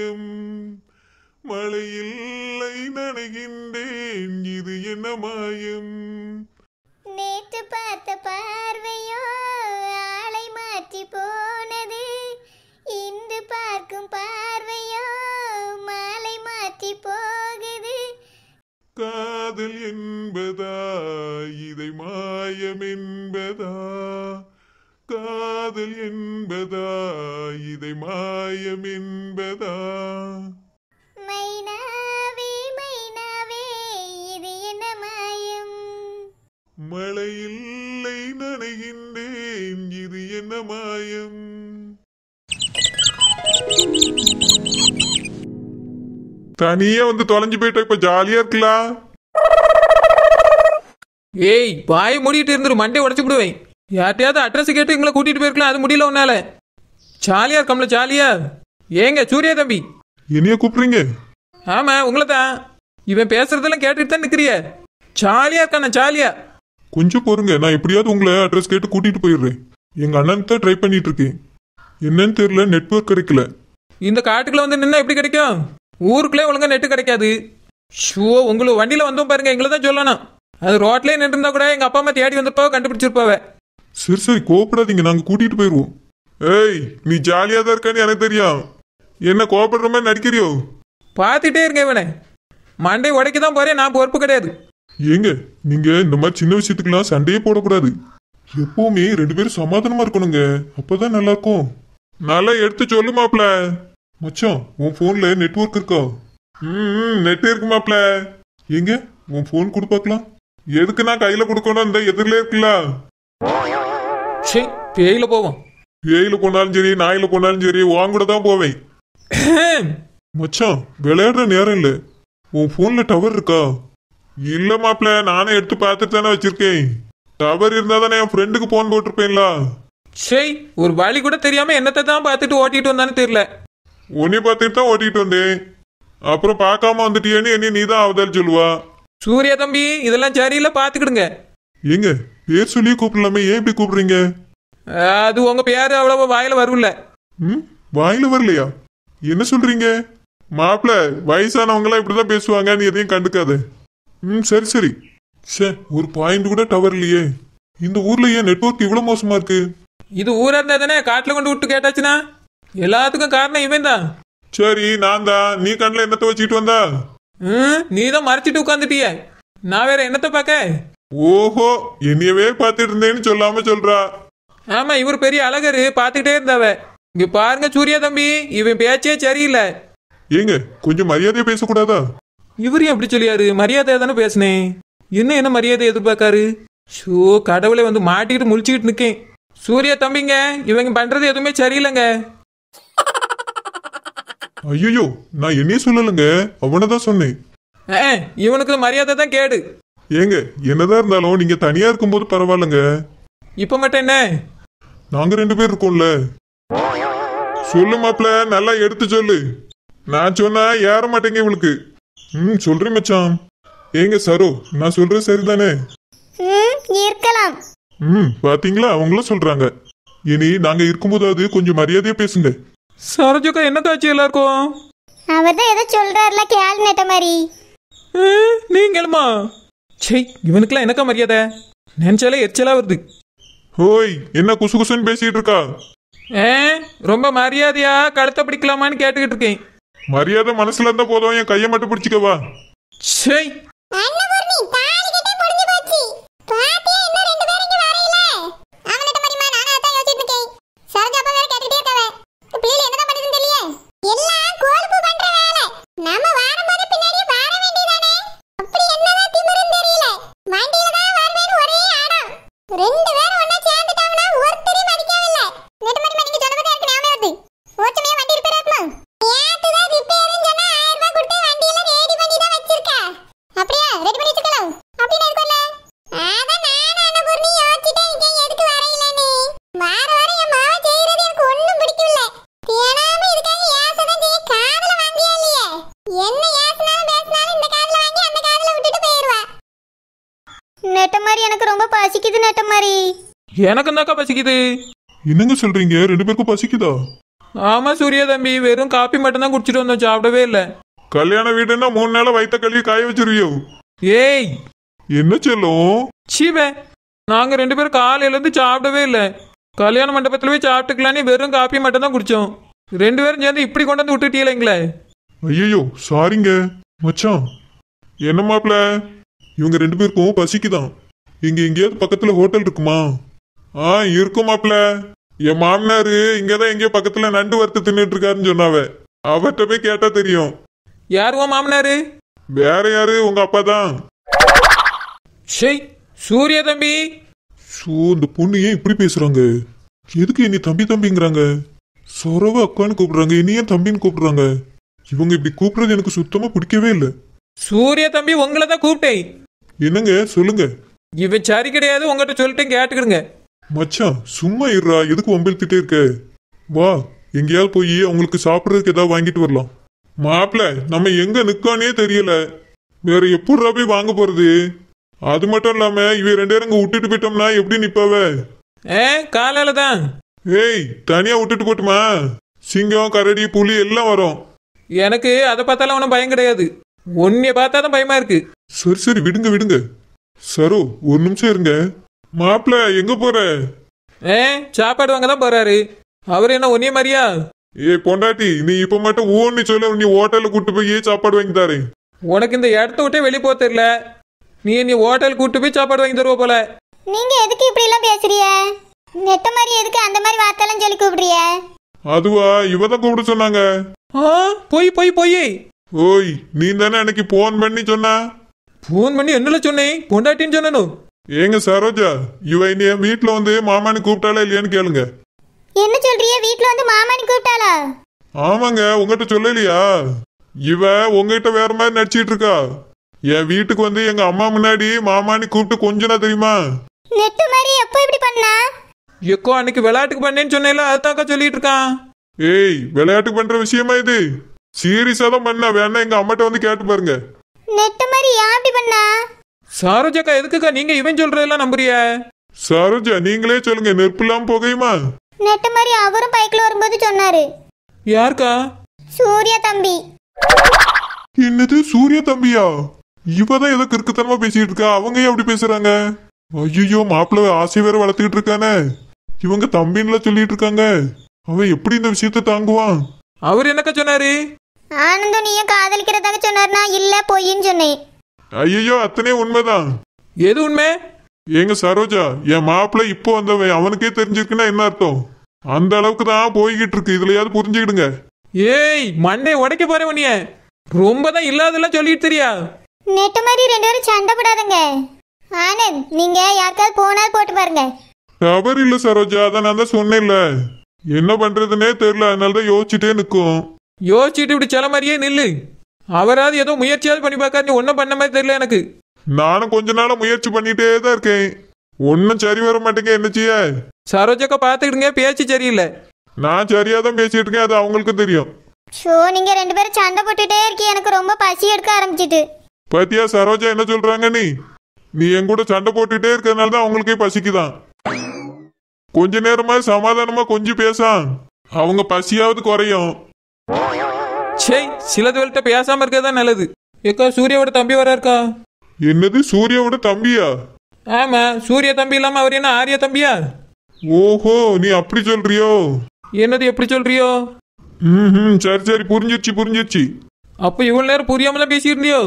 அதிசயம் மழையில்லை நனைகின்றேன் இது என்ன மாயம் நேற்று பார்த்த பார்வையோ ஆளை மாற்றி போனது இன்று பார்க்கும் பார்வையோ மாலை மாற்றி போகுது காதல் என்பதா இதை மாயம் என்பதா காதல் என்பதா இதை மாயம் என்பதா மைனாவே மைனாவே இது என்ன மாயம் மழையில்லை நனைகின்றேன் இது என்ன மாயம் தனியே வந்து தொலைஞ்சு போயிட்ட இப்ப ஜாலியா இருக்கலாம் ஏய் பாய் மூடிட்டு இருந்துரு மண்டே உடைச்சு விடுவேன் யார்ட்டையாவது அட்ரஸ் கேட்டு எங்களை கூட்டிட்டு போயிருக்கலாம் அது முடியல உன்னால ஜாலியா இருக்கம்ல ஜாலியா ஏங்க சூரிய தம்பி என்னைய கூப்பிடுறீங்க ஆமா உங்களை தான் இவன் பேசுறதெல்லாம் கேட்டுட்டு தான் நிக்கிறிய ஜாலியா இருக்கான ஜாலியா கொஞ்சம் போருங்க நான் எப்படியாவது உங்களை அட்ரஸ் கேட்டு கூட்டிட்டு போயிடுறேன் எங்க அண்ணன் தான் ட்ரை பண்ணிட்டு இருக்கேன் என்னன்னு தெரியல நெட்ஒர்க் கிடைக்கல இந்த காட்டுக்குள்ள வந்து நின்னா எப்படி கிடைக்கும் ஊருக்குள்ளே ஒழுங்கா நெட்டு கிடைக்காது ஷோ உங்களுக்கு வண்டியில வந்தோம் பாருங்க எங்களை தான் சொல்லணும் அது ரோட்லயே நின்றுருந்தா கூட எங்க அப்பா அம்மா தேடி வந்திருப்பாவ கண்டுபிடிச்சிருப்பாவே சரி சரி கோபப்படாதீங்க நாங்கள் கூட்டிகிட்டு போயிடுவோம் ஏய் நீ ஜாலியாக தான் இருக்கான்னு எனக்கு தெரியும் என்ன கோபப்படுற மாதிரி நடிக்கிறியோ பார்த்துட்டே இருங்க இவனை மண்டை உடைக்க தான் போறேன் நான் பொறுப்பு கிடையாது ஏங்க நீங்கள் இந்த மாதிரி சின்ன விஷயத்துக்கெல்லாம் சண்டையே போடக்கூடாது எப்பவுமே ரெண்டு பேரும் சமாதானமாக இருக்கணுங்க அப்போதான் நல்லா இருக்கும் நல்லா எடுத்து சொல்லு மாப்ள மச்சான் உன் ஃபோனில் நெட்ஒர்க் இருக்கா ம் நெட் இருக்கு மாப்ள எங்க உன் ஃபோன் கொடு பார்க்கலாம் எதுக்கு நான் கையில் கொடுக்கணும் இந்த எதிரிலே இருக்குல்ல சரி பேயில போவோம் பேயில கொண்டாலும் சரி நாயில கொண்டாலும் சரி உன் கூட தான் போவேன் மச்சான் விளையாடுற நேரம் இல்லை உன் ஃபோனில் டவர் இருக்கா இல்லை மாப்பிள நானே எடுத்து பார்த்துட்டு தானே வச்சிருக்கேன் டவர் இருந்தால் தானே என் ஃப்ரெண்டுக்கு ஃபோன் போட்டிருப்பேன்ல சரி ஒரு வழி கூட தெரியாமல் என்னத்தை தான் பார்த்துட்டு ஓட்டிகிட்டு வந்தான்னு தெரியல உன்னை பார்த்துட்டு தான் ஓட்டிகிட்டு வந்தேன் அப்புறம் பார்க்காம வந்துட்டியேன்னு என்ன நீ தான் அவதால் சொல்லுவா சூர்யா தம்பி இதெல்லாம் சரியில்லை பார்த்துக்கிடுங்க எங்க பேர் சொல்லி கூப்பிடலாமே ஏன் இப்படி கூப்பிடுறீங்க அது உங்க பேர் அவ்வளவா வாயில வரும்ல ம் வாயில வரலையா என்ன சொல்றீங்க மாப்பிள்ள வயசானவங்களாம் இப்படிதான் பேசுவாங்க நீ எதையும் கண்டுக்காது ம் சரி சரி சே ஒரு பாயிண்ட் கூட டவர் இல்லையே இந்த ஊர்ல ஏன் நெட்ஒர்க் இவ்வளவு மோசமா இருக்கு இது ஊரா இருந்தா தானே காட்டுல கொண்டு விட்டு கேட்டாச்சுனா எல்லாத்துக்கும் காரணம் இவன் தான் சரி நான் தான் நீ கண்ணில் என்னத்தை வச்சுக்கிட்டு வந்தா ம் நீ தான் மறைச்சிட்டு உட்காந்துட்டிய நான் வேற என்னத்தை பார்க்க ஓஹோ என்னையவே பாத்துட்டு இருந்தேன்னு சொல்லாம சொல்றா ஆமா இவர் பெரிய அழகரு பாத்துக்கிட்டே இருந்தவ இங்க பாருங்க சூர்யா தம்பி இவன் பேச்சே சரியில்லை ஏங்க கொஞ்சம் மரியாதையா பேசக்கூடாதா இவர் எப்படி சொல்லியாரு மரியாதையா தானே பேசினேன் என்ன என்ன மரியாதை எதிர்பார்க்காரு ஷோ கடவுளை வந்து மாட்டிக்கிட்டு முழிச்சுக்கிட்டு நிக்கேன் சூர்யா தம்பிங்க இவங்க பண்றது எதுவுமே சரியில்லைங்க ஐயோ நான் என்னையே சொல்லலைங்க அவனதான் தான் சொன்னேன் இவனுக்கு மரியாதை தான் கேடு ஏங்க என்னதான் இருந்தாலும் நீங்க தனியா இருக்கும்போது பரவாயில்லங்க இப்போ மட்டும் என்ன நாங்க ரெண்டு பேர் இருக்கோம்ல சொல்லு மாப்பிள நல்லா எடுத்து சொல்லு நான் சொன்னா ஏற மாட்டேங்க இவளுக்கு ம் சொல்றேன் மச்சான் ஏங்க சரோ நான் சொல்றது சரிதானே ம் இருக்கலாம் ம் பாத்தீங்களா அவங்களும் சொல்றாங்க இனி நாங்க இருக்கும்போது கொஞ்சம் மரியாதையா பேசுங்க சரோஜக்கா என்ன காட்சி எல்லாருக்கும் அவர் தான் ஏதோ சொல்றாருல கேள் நட்ட மாதிரி நீங்களுமா சே இவனுக்கெல்லாம் எனக்கா மரியாதை நினைச்சாலே எச்சலா வருது ஹோய் என்ன குசு குசுன்னு பேசிட்டு இருக்கா ஏ ரொம்ப மரியாதையா கழுத்தை பிடிக்கலாமான்னு கேட்டுக்கிட்டு இருக்கேன் மரியாதை மனசுல இருந்தா போதும் என் கையை மட்டும் பிடிச்சிக்கவா சே aprende. நெட்ட மாதிரி எனக்கு ரொம்ப பசிக்குது நெட்ட மாதிரி எனக்கு இந்தாக்கா பசிக்குது என்னங்க சொல்றீங்க ரெண்டு பேருக்கும் பசிக்குதா ஆமா சூர்யா தம்பி வெறும் காப்பி மட்டும் தான் குடிச்சிட்டு வந்தோம் சாப்பிடவே இல்ல கல்யாண வீடுன்னா மூணு நாளா வயித்த கழுவி காய வச்சிருவியோ ஏய் என்ன செல்லும் சீவே நாங்க ரெண்டு பேரும் காலையில இருந்து சாப்பிடவே இல்ல கல்யாண மண்டபத்துல போய் சாப்பிட்டுக்கலான்னு வெறும் காப்பி மட்டும் தான் குடிச்சோம் ரெண்டு பேரும் சேர்ந்து இப்படி கொண்டு வந்து விட்டுட்டீங்களே ஐயோ சாரிங்க மச்சான் என்ன மாப்பிள்ள இவங்க ரெண்டு பேருக்கும் பசிக்குதான் இங்க எங்கேயாவது பக்கத்துல ஹோட்டல் இருக்குமா ஆ இருக்குமாப்ல என் மாமனாரு இங்கதான் எங்கேயோ பக்கத்துல நண்டு வறுத்து தின்னுட்டு இருக்காருன்னு சொன்னாவ அவர்கிட்ட போய் கேட்டா தெரியும் யாருவா மாமனாரு வேற யாரு உங்க அப்பா தான் சூரிய தம்பி சோ இந்த பொண்ணு ஏன் இப்படி பேசுறாங்க எதுக்கு இனி தம்பி தம்பிங்கிறாங்க சொரவ அக்கான்னு கூப்பிடுறாங்க ஏன் தம்பின்னு கூப்பிடுறாங்க இவங்க இப்படி கூப்பிடுறது எனக்கு சுத்தமா பிடிக்கவே இல்லை சூரிய தம்பி உங்களை தான் கூப்பிட்டேன் என்னங்க சொல்லுங்க இவன் சரி கிடையாது உங்ககிட்ட சொல்லிட்டேன் கேட்டுக்கிடுங்க மச்சான் சும்மா இருடா எதுக்கு வம்பிழுத்துட்டே இருக்க வா எங்கேயாவது போய் அவங்களுக்கு சாப்பிட்றதுக்கு ஏதாவது வாங்கிட்டு வரலாம் மாப்பிள நம்ம எங்க நிக்கானே தெரியல வேற எப்படிடா போய் வாங்க போறது அது மட்டும் இல்லாம இவ ரெண்டு பேரும் விட்டுட்டு போயிட்டோம்னா எப்படி நிப்பாவ ஏ காலையில தான் ஏய் தனியா விட்டுட்டு போட்டுமா சிங்கம் கரடி புலி எல்லாம் வரும் எனக்கு அதை பார்த்தாலும் அவனும் பயம் கிடையாது உன்னைய பார்த்தா தான் பயமா இருக்கு சரி சரி விடுங்க விடுங்க சரு ஒரு நிமிஷம் இருங்க மாப்பிள்ள எங்க போற ஏ சாப்பாடு வாங்க தான் போறாரு அவர் என்ன உன்னைய மாதிரியா ஏ பொண்டாட்டி நீ இப்ப மட்டும் ஊன்னு சொல்ல நீ ஹோட்டல்ல கூட்டு போய் சாப்பாடு வாங்கி தாரு உனக்கு இந்த இடத்த விட்டே வெளியே போக தெரியல நீ நீ ஹோட்டல் கூட்டு போய் சாப்பாடு வாங்கி தருவ போல நீங்க எதுக்கு இப்படி எல்லாம் பேசுறிய நெத்த மாதிரி எதுக்கு அந்த மாதிரி வார்த்தை சொல்லி கூப்பிடுறிய அதுவா இவ தான் கூப்பிட சொன்னாங்க போய் போய் போய் ஓய் நீ தானே அன்னைக்கு போன் பண்ணி சொன்ன ஃபோன் பண்ணி என்னல சொன்னேன் பொண்டாட்டின்னு சொன்னனும் ஏங்க சரோஜா இவ இன்னைய வீட்டுல வந்து மாமானி கூப்பிட்டாலா இல்லையான்னு கேளுங்க என்ன சொல்றிய வீட்ல வந்து மாமான்னு கூப்பிட்டாலா ஆமாங்க உங்ககிட்ட சொல்லலையா இவ உங்ககிட்ட வேற மாதிரி நடிச்சிட்டு இருக்கா என் வீட்டுக்கு வந்து எங்க அம்மா முன்னாடி மாமானி கூப்பிட்டு கொஞ்சனா தெரியுமா நெட்டு மாதிரி எப்போ இப்படி பண்ணா எக்கோ அன்னைக்கு விளையாட்டுக்கு பண்ணேன்னு சொன்னேல அதுதாக்கா சொல்லிட்டு இருக்கான் ஏய் விளையாட்டுக்கு பண்ற விஷயமா இது சீரியஸா தான் பண்ண வேணா எங்க அம்மாட்ட வந்து கேட்டு பாருங்க நெட்ட மாதிரி ஏன் இப்படி பண்ணா எதுக்குக்கா நீங்க இவன் சொல்றதெல்லாம் நம்புறிய சரோஜா நீங்களே சொல்லுங்க நெருப்பு போகையுமா நெட்ட மாதிரி அவரும் பைக்ல வரும்போது சொன்னாரு யாருக்கா சூர்யா தம்பி என்னது சூர்யா தம்பியா இவதான் ஏதோ கிறுக்குத்தனமா பேசிட்டு இருக்கா அவங்க ஏன் அப்படி பேசுறாங்க ஐயோ மாப்பிள்ள ஆசை வேற வளர்த்துக்கிட்டு இருக்கானே இவங்க தம்பின்னு சொல்லிட்டு இருக்காங்க அவன் எப்படி இந்த விஷயத்த தாங்குவான் அவர் என்னக்கா சொன்னாரு ஆனந்தம் நீயே காதலிக்கிறதாக சொன்னார்னா இல்ல பொய்ன்னு சொன்னேன் ஐயோ அத்தனே உண்மைதான் எது உண்மை ஏங்க சரோஜா என் மாப்பிள்ள இப்போ வந்தவன் அவனுக்கே தெரிஞ்சிருக்குன்னா என்ன அர்த்தம் அந்த அளவுக்கு தான் போய்கிட்டு இருக்கு இதுலயாவது புரிஞ்சுக்கிடுங்க ஏய் மண்டே உடைக்க போற உனிய ரொம்ப தான் இல்லாதெல்லாம் சொல்லிட்டு தெரியா நெட்டு மாதிரி ரெண்டு பேரும் சண்டை போடாதங்க ஆனந்த் நீங்க யாருக்காவது போனா போட்டு பாருங்க தவறு இல்ல சரோஜா அதான் நான் தான் சொன்னேன்ல என்ன பண்றதுன்னே தெரியல அதனால தான் யோசிச்சுட்டே நிற்கும் யோசிச்சுட்டு இப்படி சில மாதிரியே நில்லு அவராது ஏதோ முயற்சியாவது பண்ணி பார்க்காது ஒன்றும் பண்ண மாதிரி தெரியல எனக்கு நானும் கொஞ்ச நாளா முயற்சி பண்ணிட்டே தான் இருக்கேன் ஒன்றும் சரி வர மாட்டேங்க என்ன செய்ய சரோஜக்கா பார்த்துக்கிடுங்க பேச்சு சரியில்லை நான் சரியா தான் பேசிட்டு இருக்கேன் அது அவங்களுக்கு தெரியும் ஷோ நீங்க ரெண்டு பேரும் சண்டை போட்டுட்டே இருக்கீ எனக்கு ரொம்ப பசி எடுக்க ஆரம்பிச்சிட்டு பாத்தியா சரோஜா என்ன சொல்றாங்க நீ நீ என் கூட சண்டை போட்டுட்டே இருக்கிறதுனால தான் அவங்களுக்கே பசிக்குதான் கொஞ்ச நேரமா சமாதானமா கொஞ்சம் பேசா அவங்க பசியாவது குறையும் சே சிலதுவல்கிட்ட பேசாம இருக்கதான் நல்லது ஏக்கா சூரியோட தம்பி வராருக்கா என்னது சூர்யாவோட தம்பியா ஆமா சூரிய தம்பி இல்லாம அவர் என்ன ஆர்யா தம்பியா ஓஹோ நீ அப்படி சொல்றியோ என்னது எப்படி சொல்றியோ ம் சரி சரி புரிஞ்சிருச்சு புரிஞ்சிருச்சு அப்ப இவ்வளவு நேரம் புரியாம பேசியிருந்தியோ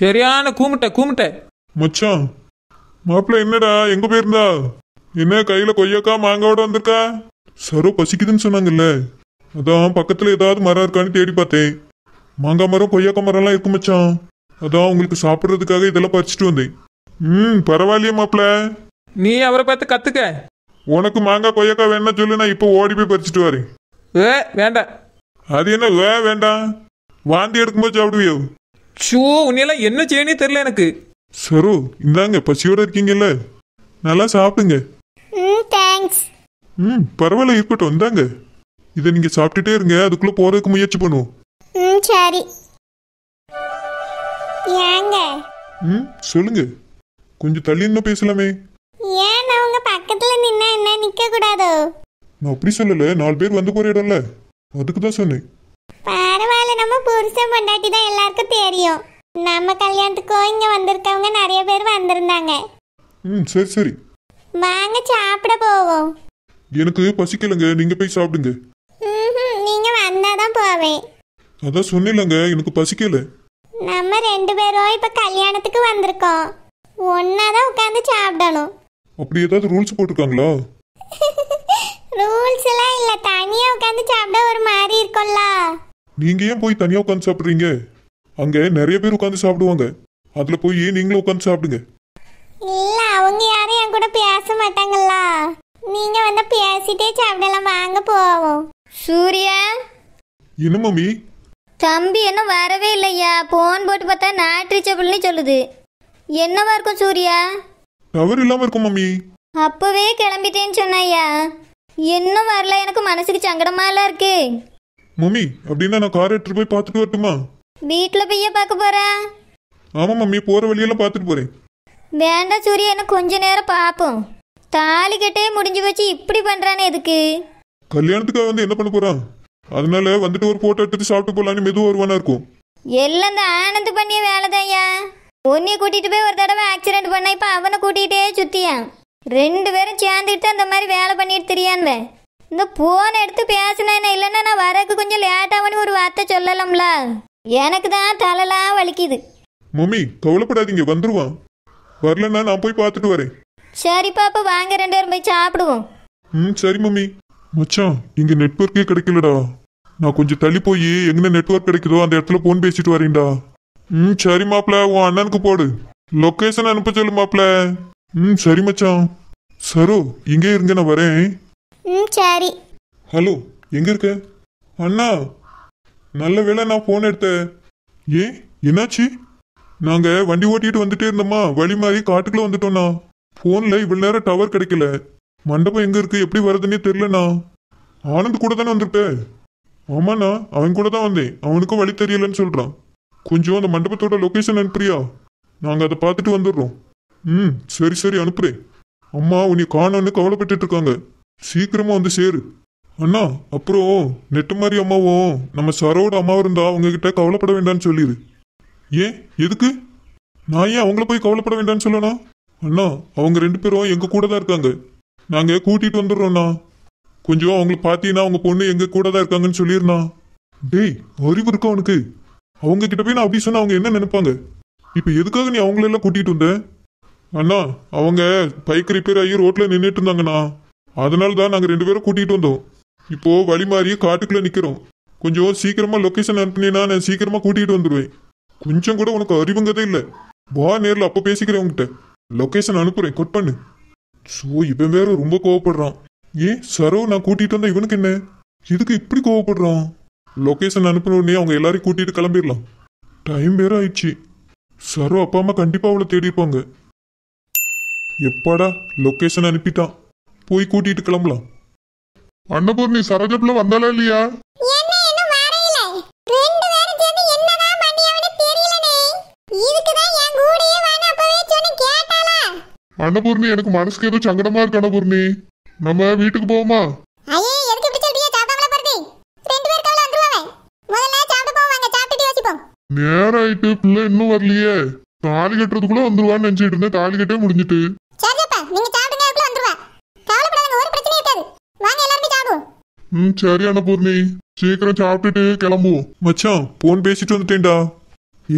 சரியான கூமிட்ட கூமிட்ட மச்சான் மாப்பிள்ள என்னடா எங்க போயிருந்தா என்ன கையில கொய்யாக்கா மாங்காவோட வந்திருக்கா சரோ பசிக்குதுன்னு சொன்னாங்கல்ல அதான் பக்கத்துல ஏதாவது மரம் இருக்கான்னு தேடி பார்த்தேன் மாங்காய் மரம் கொய்யாக்கா மரம்லாம் இருக்கும் மச்சான் அதான் உங்களுக்கு சாப்பிட்றதுக்காக இதெல்லாம் பறிச்சுட்டு வந்தேன் ம் பரவாயில்லையே மாப்பிள நீ அவரை பார்த்து கத்துக்க உனக்கு மாங்காய் கொய்யாக்கா வேணா சொல்லு நான் இப்போ ஓடி போய் பறிச்சுட்டு வரேன் ஏ வேண்டாம் அது என்ன ஏ வேண்டாம் வாந்தி எடுக்கும்போது சாப்பிடுவியோ சூ உன்னையெல்லாம் என்ன செய்யணும் தெரியல எனக்கு சரு இந்தாங்க பசியோட இருக்கீங்கல்ல நல்லா சாப்பிடுங்க ம் தேங்க்ஸ் ம் பரவாயில்ல இருக்கட்டும் இந்தாங்க இதை நீங்க சாப்பிட்டுட்டே இருங்க அதுக்குள்ள போறதுக்கு முயற்சி பண்ணுவோம் ம் சரி ஏங்க ம் சொல்லுங்க கொஞ்சம் தள்ளி என்ன பேசலாமே ஏன் அவங்க பக்கத்துல நின்னா என்ன நிக்க கூடாதோ நான் அப்படி சொல்லல நாலு பேர் வந்து போற இடம்ல அதுக்கு தான் சொன்னேன் பரவாயில்ல நம்ம புருஷன் பொண்டாட்டி தான் எல்லாருக்கும் தெரியும் நம்ம கல்யாணத்துக்கு இங்க வந்திருக்கவங்க நிறைய பேர் வந்திருந்தாங்க ம் சரி சரி வாங்க சாப்பிட போவோம் எனக்கு பசிக்கலங்க நீங்க போய் சாப்பிடுங்க போறேன் அதான் சொன்னிலங்க எனக்கு பசிக்கல நம்ம ரெண்டு பேரும் இப்ப கல்யாணத்துக்கு வந்திருக்கோம் ஒன்னாதான் உட்காந்து சாப்பிடணும் அப்படி ஏதாவது ரூல்ஸ் போட்டிருக்காங்களா ரூல்ஸ் எல்லாம் இல்ல தனியா உட்காந்து சாப்பிட ஒரு மாதிரி இருக்கும்ல நீங்க ஏன் போய் தனியா உட்காந்து சாப்பிடுறீங்க அங்க நிறைய பேர் உட்காந்து சாப்பிடுவாங்க அதுல போய் நீங்களும் உட்காந்து சாப்பிடுங்க இல்ல அவங்க யாரும் என் கூட பேச மாட்டாங்கல்ல நீங்க வந்து பேசிட்டே சாப்பிடலாம் வாங்க போவோம் சூர்யா என்ன மம்மி தம்பி என்ன வரவே இல்லையா போன் போட்டு பார்த்தா நாட்டுச்சபிள்னு சொல்லுது என்னவா இருக்கும் சூர்யா டவர் இல்லாம இருக்கும் மம்மி அப்பவே கிளம்பிட்டேன்னு சொன்னாயா இன்னும் வரல எனக்கு மனசுக்கு சங்கடமா சங்கடமாலாம் இருக்கு மம்மி அப்படின்னா நான் கார் எடுத்துட்டு போய் பார்த்துட்டு வரட்டுமா வீட்டுல போய் பார்க்க போறேன் ஆமா மம்மி போற வழியெல்லாம் பார்த்துட்டு போறேன் வேண்டாம் சூர்யா என்ன கொஞ்ச நேரம் பார்ப்போம் தாலி கட்டே முடிஞ்சு வச்சு இப்படி பண்றானே எதுக்கு கல்யாணத்துக்காக வந்து என்ன பண்ண போறான் அதனால வந்துட்டு ஒரு போட்டோ எடுத்து சாப்பிட்டு போலான்னு மெதுவா வருவானா இருக்கும் எல்லாம் இந்த ஆனந்த் பண்ணிய வேலை தான்யா உன்னைய கூட்டிட்டு போய் ஒரு தடவை ஆக்சிடென்ட் பண்ண இப்ப அவனை கூட்டிகிட்டே சுத்தியா ரெண்டு பேரும் சேர்ந்துட்டு அந்த மாதிரி வேலை பண்ணிட்டு தெரியான்வ இந்த போன் எடுத்து பேசினேன் இல்லைன்னா நான் வரக்கு கொஞ்சம் லேட்டாவனு ஒரு வார்த்தை சொல்லலாம்ல எனக்கு தான் தலைலாம் வலிக்குது மம்மி கவலைப்படாதீங்க வந்துருவான் வரலன்னா நான் போய் பார்த்துட்டு வரேன் சரி பாப்பா வாங்க ரெண்டு பேரும் போய் சாப்பிடுவோம் ம் சரி மம்மி மச்சான் இங்க நெட்ஒர்க்கே கிடைக்கலடா நான் கொஞ்சம் தள்ளி போய் எங்கே நெட்ஒர்க் கிடைக்குதோ அந்த இடத்துல போன் பேசிட்டு வரேன்டா ம் சரி மாப்பிள உன் அண்ணனுக்கு போடு லொக்கேஷன் அனுப்ப சொல்லு மாப்பிள ம் சரி மச்சான் சரோ இங்கே இருங்க நான் வரேன் ம் சரி ஹலோ எங்க இருக்க அண்ணா நல்ல வேளை நான் போன் எடுத்தேன் ஏ என்னாச்சு நாங்க வண்டி ஓட்டிட்டு வந்துட்டே இருந்தோமா வழி மாதிரி காட்டுக்குள்ள வந்துட்டோம்னா போன்ல இவ்வளவு நேரம் டவர் கிடைக்கல மண்டபம் எங்கே இருக்குது எப்படி வருதுன்னே தெரியலண்ணா ஆனந்த் கூட தானே வந்திருப்பே ஆமாண்ணா அவன் கூட தான் வந்தேன் அவனுக்கும் வழி தெரியலன்னு சொல்கிறான் கொஞ்சம் அந்த மண்டபத்தோட லொக்கேஷன் அனுப்புறியா நாங்கள் அதை பார்த்துட்டு வந்துடுறோம் ம் சரி சரி அனுப்புகிறேன் அம்மா உன்னை காணோன்னு கவலைப்பட்டு இருக்காங்க சீக்கிரமாக வந்து சேரு அண்ணா அப்புறம் நெட்டு மாதிரி அம்மாவும் நம்ம சரோட அம்மாவும் இருந்தா அவங்கக்கிட்ட கவலைப்பட வேண்டாம்னு சொல்லிடு ஏன் எதுக்கு நான் ஏன் அவங்கள போய் கவலைப்பட வேண்டாம்னு சொல்லணும் அண்ணா அவங்க ரெண்டு பேரும் எங்கள் கூட தான் இருக்காங்க நாங்கள் கூட்டிட்டு வந்துடுறோம்ணா கொஞ்சம் அவங்களை பார்த்தீங்கன்னா அவங்க பொண்ணு எங்க கூட தான் இருக்காங்கன்னு சொல்லிருந்தான் டேய் அறிவு இருக்கா அவனுக்கு அவங்க கிட்ட போய் நான் அப்படி சொன்னா அவங்க என்ன நினைப்பாங்க இப்போ எதுக்காக நீ அவங்கள எல்லாம் கூட்டிகிட்டு வந்த அண்ணா அவங்க பைக் ரிப்பேர் ஆகி ரோட்டில் நின்றுட்டு இருந்தாங்கண்ணா அதனால தான் நாங்கள் ரெண்டு பேரும் கூட்டிகிட்டு வந்தோம் இப்போது வழி மாறியே காட்டுக்குள்ளே நிற்கிறோம் கொஞ்சம் சீக்கிரமாக லொக்கேஷன் அனுப்புனா நான் சீக்கிரமாக கூட்டிகிட்டு வந்துடுவேன் கொஞ்சம் கூட உனக்கு அறிவுங்கதே இல்லை வா நேரில் அப்போ பேசிக்கிறேன் உங்ககிட்ட லொக்கேஷன் அனுப்புகிறேன் கொட் பண்ணு சோ இவன் வேற ரொம்ப கோவப்படுறான் ஏன் சரவ நான் கூட்டிட்டு வந்தா இவனுக்கு என்ன இதுக்கு இப்படி கோவப்படுறான் லொக்கேஷன் அனுப்பின உடனே அவங்க எல்லாரையும் கூட்டிட்டு கிளம்பிடலாம் டைம் வேற ஆயிடுச்சு சரோ அப்பா அம்மா கண்டிப்பா அவளை தேடிப்பாங்க எப்பாடா லொகேஷன் அனுப்பிட்டான் போய் கூட்டிட்டு கிளம்பலாம் அன்னபூர்ணி சரோஜப்ல வந்தாலா இல்லையா அன்னபூர்ணி எனக்கு மனசுக்கு ஏதோ சங்கடமா இருக்கு அன்னபூர்ணி நம்ம வீட்டுக்கு போவோமா நேரம் ஆயிட்டு பிள்ளை இன்னும் வரலையே தாலி கட்டுறதுக்குள்ள வந்துருவான்னு நினைச்சிட்டு இருந்தேன் தாலி கட்டே முடிஞ்சிட்டு ம் சரி அன்னபூர்ணி சீக்கிரம் சாப்பிட்டுட்டு கிளம்புவோம் மச்சான் போன் பேசிட்டு வந்துட்டேன்டா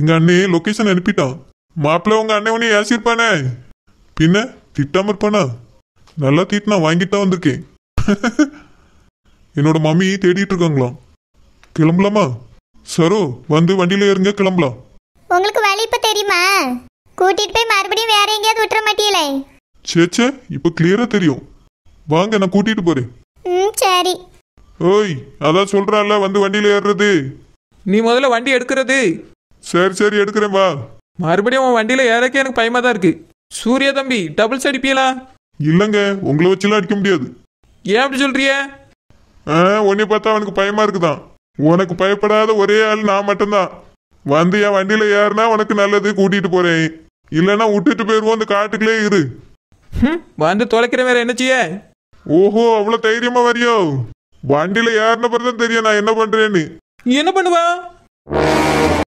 எங்க அண்ணே லொகேஷன் அனுப்பிட்டான் மாப்பிள்ள உங்க அண்ணன் உன்னை ஏசிருப்பானே பின்ன திட்டாம இருப்பானா நல்லா தீட்டு நான் வாங்கிட்டா வந்திருக்கேன் என்னோட மம்மி தேடிட்டு இருக்காங்களாம் கிளம்பலாமா சரோ வந்து வண்டியில இருங்க கிளம்பலாம் உங்களுக்கு வழி இப்ப தெரியுமா கூட்டிட்டு போய் மறுபடியும் வேற எங்கேயாவது விட்டுற மாட்டீங்களே சேச்சே சே இப்போ கிளியரா தெரியும் வாங்க நான் கூட்டிட்டு போறேன் சரி ஓய் அதான் சொல்றான்ல வந்து வண்டியில ஏறுறது நீ முதல்ல வண்டி எடுக்கிறது சரி சரி எடுக்கிறேன் வா மறுபடியும் உன் வண்டியில ஏறக்கே எனக்கு பயமா தான் இருக்கு சூர்யா தம்பி டபுள்ஸ் அடிப்பீங்களா இல்லங்க உங்களை வச்சுலாம் அடிக்க முடியாது ஏன் அப்படி சொல்றிய உன்னை பார்த்தா அவனுக்கு பயமா இருக்குதான் உனக்கு பயப்படாத ஒரே ஆள் நான் மட்டும்தான் வந்து என் வண்டியில ஏறினா உனக்கு நல்லது கூட்டிட்டு போறேன் இல்லைன்னா விட்டுட்டு போயிருவோம் அந்த காட்டுக்குள்ளே இரு வந்து தொலைக்கிற வேற என்ன செய்ய ஓஹோ அவ்வளவு தைரியமா வரியோ வண்டியில ஏறின பிறகு தெரியும் நான் என்ன பண்றேன்னு என்ன பண்ணுவா